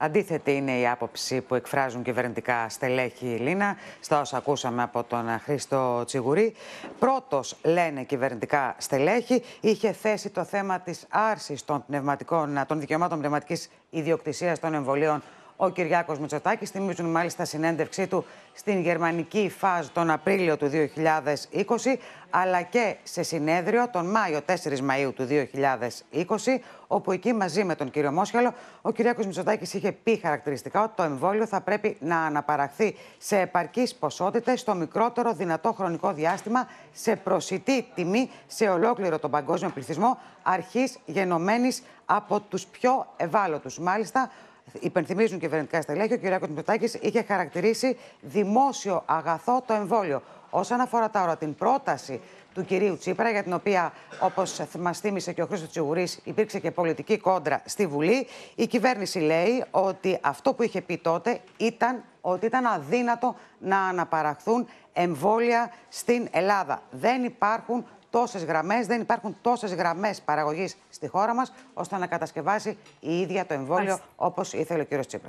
Αντίθετη είναι η άποψη που εκφράζουν κυβερνητικά στελέχη Λίνα, στα όσα ακούσαμε από τον Χρήστο Τσιγουρή. Πρώτος, λένε κυβερνητικά στελέχη, είχε θέσει το θέμα της άρσης των, των δικαιωμάτων πνευματικής ιδιοκτησίας των εμβολίων ο Κυριάκος Μητσοτάκης. Θυμίζουν μάλιστα συνέντευξή του στην γερμανική ΦΑΖ τον Απρίλιο του 2020, αλλά και σε συνέδριο τον Μάιο 4 Μαου του 2020, όπου εκεί μαζί με τον κύριο Μόσχαλο ο Κυριάκος Μητσοτάκης είχε πει χαρακτηριστικά ότι το εμβόλιο θα πρέπει να αναπαραχθεί σε επαρκείς ποσότητα... στο μικρότερο δυνατό χρονικό διάστημα σε προσιτή τιμή σε ολόκληρο τον παγκόσμιο πληθυσμό αρχής γενομένης από τους πιο ευάλωτους. Μάλιστα, υπενθυμίζουν κυβερνητικά στελέχη, ο κ. Κοτμητάκη είχε χαρακτηρίσει δημόσιο αγαθό το εμβόλιο. Όσον αφορά τώρα την πρόταση του κυρίου Τσίπρα, για την οποία, όπως μας θύμισε και ο Χρήστος Τσιγουρής, υπήρξε και πολιτική κόντρα στη Βουλή, η κυβέρνηση λέει ότι αυτό που είχε πει τότε ήταν ότι ήταν αδύνατο να αναπαραχθούν εμβόλια στην Ελλάδα. Δεν υπάρχουν τόσες γραμμές, δεν υπάρχουν τόσες γραμμές παραγωγής στη χώρα μας, ώστε να κατασκευάσει η ίδια το εμβόλιο όπως ήθελε ο κ. Τσίπρα.